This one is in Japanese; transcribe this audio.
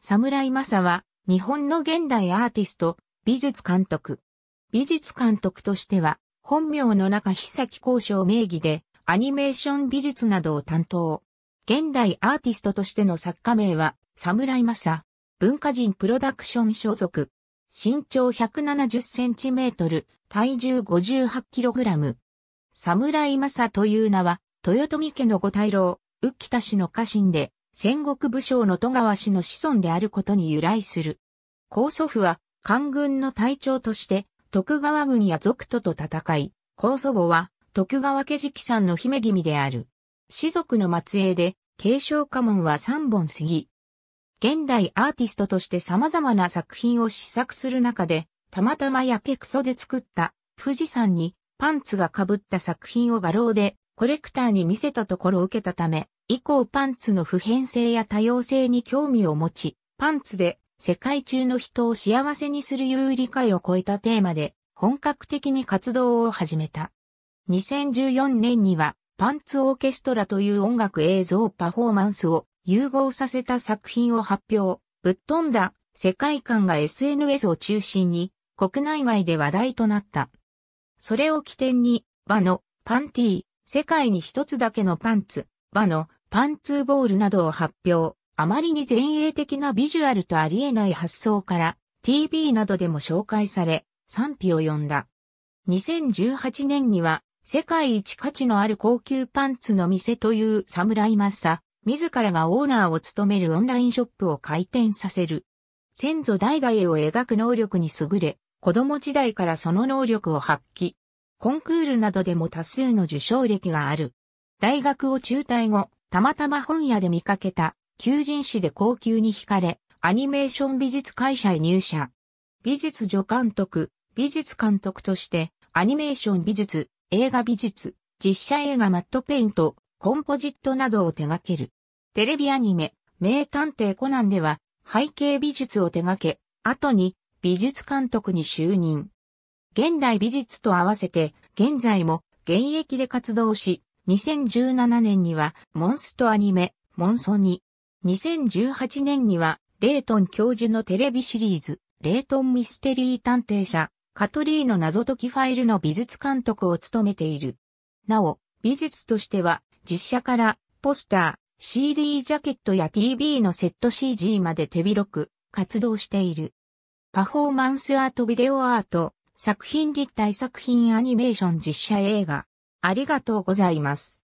侍正は、日本の現代アーティスト、美術監督。美術監督としては、本名の中久木交渉名義で、アニメーション美術などを担当。現代アーティストとしての作家名は、侍正。文化人プロダクション所属。身長170センチメートル、体重58キログラム。侍正という名は、豊臣家のご大老、浮田氏の家臣で、戦国武将の戸川氏の子孫であることに由来する。高祖父は、官軍の隊長として、徳川軍や族徒と戦い、高祖母は、徳川家直さんの姫君である。士族の末裔で、継承家紋は3本過ぎ。現代アーティストとして様々な作品を試作する中で、たまたまやけクソで作った富士山にパンツが被った作品を画廊でコレクターに見せたところを受けたため、以降パンツの普遍性や多様性に興味を持ち、パンツで世界中の人を幸せにするいう理解を超えたテーマで本格的に活動を始めた。2014年にはパンツオーケストラという音楽映像パフォーマンスを融合させた作品を発表。ぶっ飛んだ世界観が SNS を中心に国内外で話題となった。それを起点に、和のパンティー、世界に一つだけのパンツ、和のパンツーボールなどを発表、あまりに前衛的なビジュアルとありえない発想から TV などでも紹介され、賛否を呼んだ。2018年には世界一価値のある高級パンツの店という侍マッサ、自らがオーナーを務めるオンラインショップを開店させる。先祖代々を描く能力に優れ、子供時代からその能力を発揮。コンクールなどでも多数の受賞歴がある。大学を中退後、たまたま本屋で見かけた、求人誌で高級に惹かれ、アニメーション美術会社へ入社。美術助監督、美術監督として、アニメーション美術、映画美術、実写映画マットペイント、コンポジットなどを手掛ける。テレビアニメ、名探偵コナンでは、背景美術を手掛け、後に美術監督に就任。現代美術と合わせて、現在も現役で活動し、2017年にはモンストアニメ、モンソニ。2018年にはレイトン教授のテレビシリーズ、レイトンミステリー探偵社、カトリーの謎解きファイルの美術監督を務めている。なお、美術としては実写からポスター、CD ジャケットや TV のセット CG まで手広く活動している。パフォーマンスアートビデオアート、作品立体作品アニメーション実写映画、ありがとうございます。